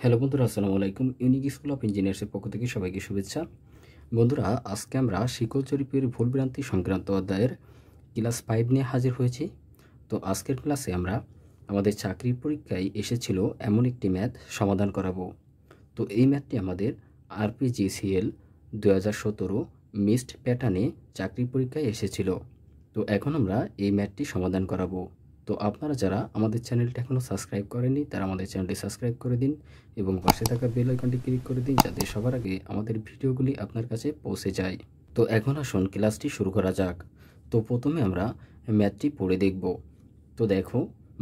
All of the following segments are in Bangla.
হ্যালো বন্ধুরা আসসালামু আলাইকুম ইউনিক স্কুল অফ ইঞ্জিনিয়ার্সের পক্ষ থেকে সবাইকে শুভেচ্ছা বন্ধুরা আজকে আমরা শিকল চরিপের ভুলভ্রান্তি সংক্রান্ত অধ্যায়ের ক্লাস ফাইভ নিয়ে হাজির হয়েছি তো আজকের ক্লাসে আমরা আমাদের চাকরির পরীক্ষায় এসেছিল এমন একটি ম্যাথ সমাধান করাবো তো এই ম্যাথটি আমাদের আরপিজিসিএল দু হাজার সতেরো মিসড প্যাটার্নে চাকরির পরীক্ষায় এসেছিল তো এখন আমরা এই ম্যাথটি সমাধান করাবো তো আপনারা যারা আমাদের চ্যানেলটি এখনও সাবস্ক্রাইব করেনি তারা আমাদের চ্যানেলটি সাবস্ক্রাইব করে দিন এবং পাশে থাকা বেল আইকনটি ক্লিক করে দিন যাতে সবার আগে আমাদের ভিডিওগুলি আপনার কাছে পৌঁছে যায় তো এখন আসুন ক্লাসটি শুরু করা যাক তো প্রথমে আমরা ম্যাথটি পড়ে দেখব তো দেখো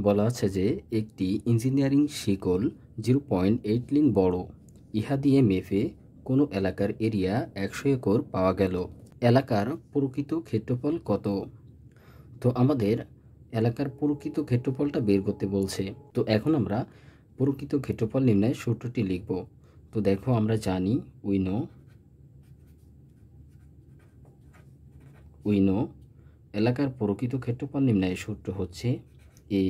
বলা আছে যে একটি ইঞ্জিনিয়ারিং শিকল জিরো পয়েন্ট এইট লিং বড় ইহা দিয়ে মেপে কোনো এলাকার এরিয়া একশো একর পাওয়া গেল এলাকার প্রকৃত ক্ষেত্রফল কত তো আমাদের এলাকার প্রকৃত ক্ষেত্রফলটা বের করতে বলছে তো এখন আমরা প্রকৃত ক্ষেত্রফল নির্ণয়ের সূত্রটি লিখব তো দেখো আমরা জানি উইনো উইনো এলাকার প্রকৃত ক্ষেত্রফল নির্ণয়ের সূত্র হচ্ছে A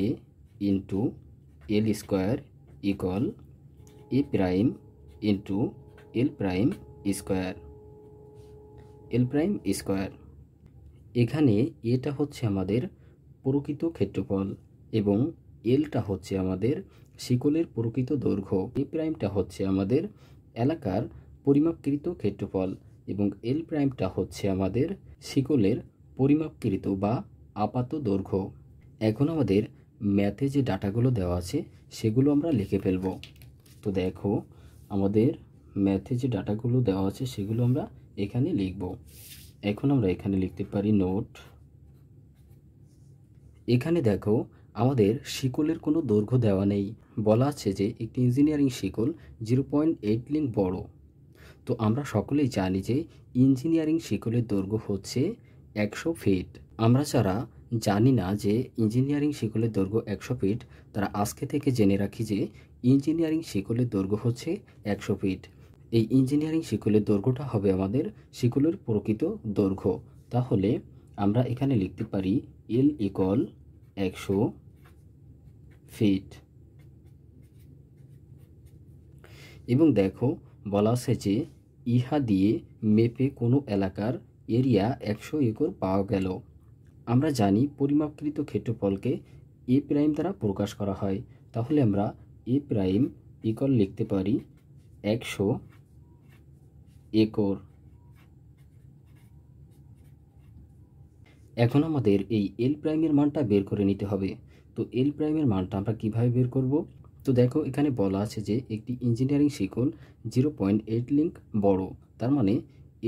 into L square equal A prime into L prime square L prime square এখানে এটা হচ্ছে আমাদের প্রকৃত ক্ষেত্রফল এবং এলটা হচ্ছে আমাদের শিকলের প্রকৃত দৈর্ঘ্য এ প্রাইমটা হচ্ছে আমাদের এলাকার পরিমাপকৃত ক্ষেত্রফল এবং এল প্রাইমটা হচ্ছে আমাদের শিকলের পরিমাপকৃত বা আপাত দৈর্ঘ্য এখন আমাদের ম্যাথে যে ডাটাগুলো দেওয়া আছে সেগুলো আমরা লিখে ফেলব তো দেখো আমাদের ম্যাথে যে ডাটাগুলো দেওয়া আছে সেগুলো আমরা এখানে লিখব এখন আমরা এখানে লিখতে পারি নোট এখানে দেখো আমাদের শিকলের কোনো দৈর্ঘ্য দেওয়া নেই বলা আছে যে একটি ইঞ্জিনিয়ারিং শিকল জিরো পয়েন্ট এইট লিঙ্ক বড় তো আমরা সকলেই জানি যে ইঞ্জিনিয়ারিং শিকলের দৈর্ঘ্য হচ্ছে একশো ফিট আমরা যারা জানি না যে ইঞ্জিনিয়ারিং শিকলের দৈর্ঘ্য একশো ফিট তারা আজকে থেকে জেনে রাখি যে ইঞ্জিনিয়ারিং শিকলের দৈর্ঘ্য হচ্ছে একশো ফিট এই ইঞ্জিনিয়ারিং শিকলের দৈর্ঘ্যটা হবে আমাদের শিকলের প্রকৃত দৈর্ঘ্য তাহলে আমরা এখানে লিখতে পারি এল ইকল একশো ফিট এবং দেখো বলা আছে যে ইহা দিয়ে মেপে কোনো এলাকার এরিয়া একশো একর পাওয়া গেল আমরা জানি পরিমাপকৃত ক্ষেত্রফলকে এ প্রাইম দ্বারা প্রকাশ করা হয় তাহলে আমরা এ প্রাইম ইকল লিখতে পারি একশো একর এখন আমাদের এই এল প্রাইমের মানটা বের করে নিতে হবে তো এল প্রাইমের মানটা আমরা কিভাবে বের করব তো দেখো এখানে বলা আছে যে একটি ইঞ্জিনিয়ারিং শিকল জিরো পয়েন্ট এইট লিঙ্ক বড় তার মানে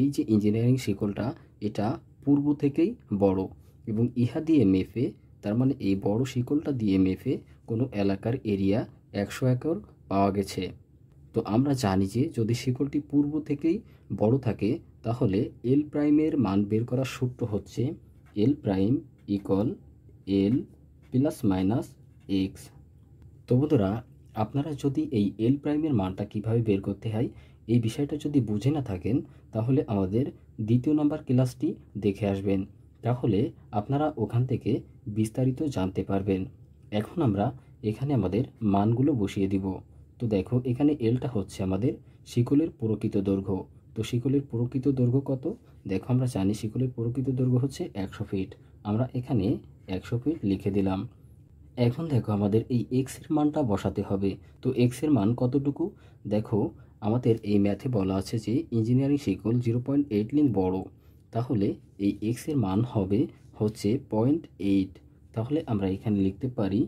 এই যে ইঞ্জিনিয়ারিং শিকলটা এটা পূর্ব থেকেই বড় এবং ইহা দিয়ে মেফে তার মানে এই বড় শিকলটা দিয়ে মেফে কোনো এলাকার এরিয়া একশো একর পাওয়া গেছে তো আমরা জানি যে যদি শিকলটি পূর্ব থেকেই বড় থাকে তাহলে এল প্রাইমের মান বের করার সূত্র হচ্ছে L prime equal L plus minus X তো বন্ধুরা আপনারা যদি এই এল প্রাইমের মানটা কিভাবে বের করতে হয় এই বিষয়টা যদি বুঝে না থাকেন তাহলে আমাদের দ্বিতীয় নম্বর ক্লাসটি দেখে আসবেন তাহলে আপনারা ওখান থেকে বিস্তারিত জানতে পারবেন এখন আমরা এখানে আমাদের মানগুলো বসিয়ে দিব তো দেখো এখানে এলটা হচ্ছে আমাদের শিকলের প্রকৃত দৈর্ঘ্য তো শিকলের প্রকৃত দৈর্ঘ্য কত দেখো আমরা জানি শিকলের প্রকৃত দৈর্ঘ্য হচ্ছে একশো ফিট আমরা এখানে একশো ফিট লিখে দিলাম এখন দেখো আমাদের এই এক্স এর মানটা বসাতে হবে তো এক্স এর মান কতটুকু দেখো আমাদের এই ম্যাথে বলা আছে যে ইঞ্জিনিয়ারিং শিকল জিরো পয়েন্ট এইট লিন বড় তাহলে এই এক্স এর মান হবে হচ্ছে পয়েন্ট এইট তাহলে আমরা এখানে লিখতে পারি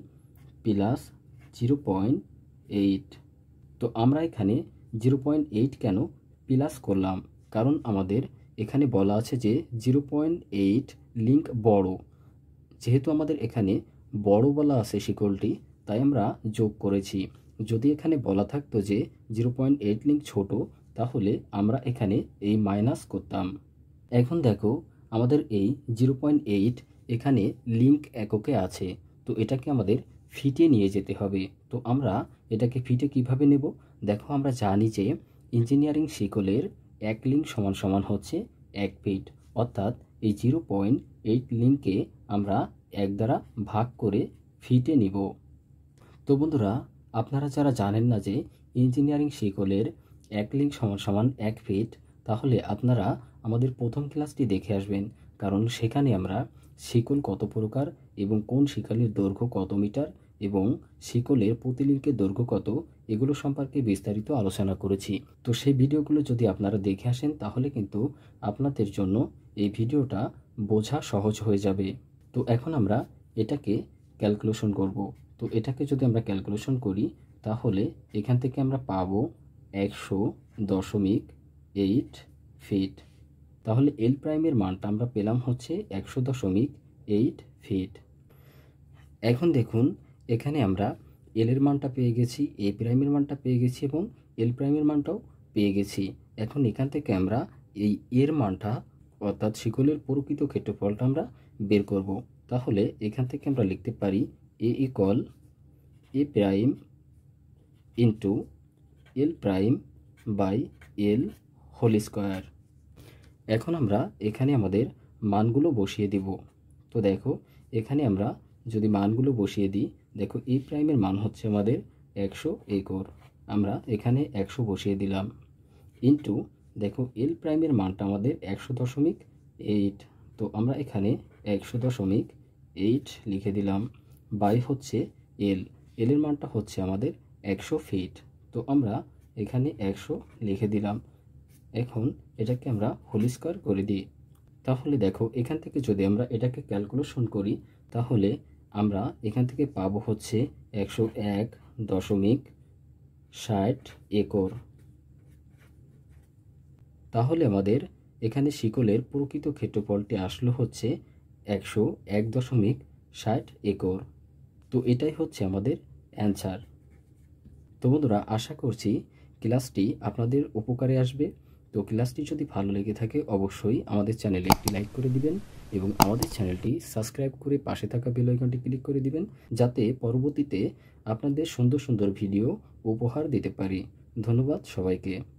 প্লাস জিরো পয়েন্ট এইট তো আমরা এখানে জিরো পয়েন্ট এইট কেন প্লাস করলাম কারণ আমাদের এখানে বলা আছে যে জিরো পয়েন্ট এইট লিঙ্ক বড় যেহেতু আমাদের এখানে বড় বলা আছে শিকলটি তাই আমরা যোগ করেছি যদি এখানে বলা থাকতো যে জিরো পয়েন্ট এইট লিঙ্ক ছোটো তাহলে আমরা এখানে এই মাইনাস করতাম এখন দেখো আমাদের এই জিরো পয়েন্ট এইট এখানে লিঙ্ক এককে আছে তো এটাকে আমাদের ফিটে নিয়ে যেতে হবে তো আমরা এটাকে ফিটে কিভাবে নেব দেখো আমরা জানি যে ইঞ্জিনিয়ারিং শিকলের এক লিঙ্ক সমান সমান হচ্ছে এক ফিট অর্থাৎ এই জিরো পয়েন্ট এইট লিঙ্ককে আমরা এক দ্বারা ভাগ করে ফিটে নিব তো বন্ধুরা আপনারা যারা জানেন না যে ইঞ্জিনিয়ারিং শিকলের এক লিঙ্ক সমান সমান এক ফিট তাহলে আপনারা আমাদের প্রথম ক্লাসটি দেখে আসবেন কারণ সেখানে আমরা শিকল কত প্রকার এবং কোন শিকলের দৈর্ঘ্য কত মিটার এবং শিকলের প্রতিলিঙ্গের দৈর্ঘ্য কত এগুলো সম্পর্কে বিস্তারিত আলোচনা করেছি তো সেই ভিডিওগুলো যদি আপনারা দেখে আসেন তাহলে কিন্তু আপনাদের জন্য এই ভিডিওটা বোঝা সহজ হয়ে যাবে তো এখন আমরা এটাকে ক্যালকুলেশন করব তো এটাকে যদি আমরা ক্যালকুলেশন করি তাহলে এখান থেকে আমরা পাব একশো দশমিক এইট ফিট তাহলে এল প্রাইমের মানটা আমরা পেলাম হচ্ছে একশো দশমিক এইট ফিট এখন দেখুন এখানে আমরা এল এর মানটা পেয়ে গেছি এ প্রাইমের মানটা পেয়ে গেছি এবং এল প্রাইমের মানটাও পেয়ে গেছি এখন এখান থেকে আমরা এই এর মানটা অর্থাৎ শিকলের প্রকৃত ক্ষেত্রফলটা আমরা বের করব তাহলে এখান থেকে আমরা লিখতে পারি A equal A prime into L prime by L whole square এখন আমরা এখানে আমাদের মানগুলো বসিয়ে দিব তো দেখো এখানে আমরা যদি মানগুলো বসিয়ে দিই দেখো এ প্রাইমের মান হচ্ছে আমাদের একশো একর আমরা এখানে একশো বসিয়ে দিলাম ইন্টু দেখো এল প্রাইমের মানটা আমাদের একশো দশমিক এইট তো আমরা এখানে একশো দশমিক এইট লিখে দিলাম বাই হচ্ছে এল এলের মানটা হচ্ছে আমাদের একশো ফিট তো আমরা এখানে একশো লিখে দিলাম এখন এটাকে আমরা হোল করে দিই তাহলে দেখো এখান থেকে যদি আমরা এটাকে ক্যালকুলেশন করি তাহলে আমরা এখান থেকে পাব হচ্ছে একশো এক দশমিক ষাট একর তাহলে আমাদের এখানে শিকলের প্রকৃত ক্ষেত্রফলটি আসলো হচ্ছে একশো এক দশমিক ষাট একর তো এটাই হচ্ছে আমাদের অ্যান্সার তো বন্ধুরা আশা করছি ক্লাসটি আপনাদের উপকারে আসবে তো ক্লাসটি যদি ভালো লেগে থাকে অবশ্যই আমাদের চ্যানেলে একটি লাইক করে দিবেন এবং আমাদের চ্যানেলটি সাবস্ক্রাইব করে পাশে থাকা বেল আইকনটি ক্লিক করে দিবেন যাতে পরবর্তীতে আপনাদের সুন্দর সুন্দর ভিডিও উপহার দিতে পারি ধন্যবাদ সবাইকে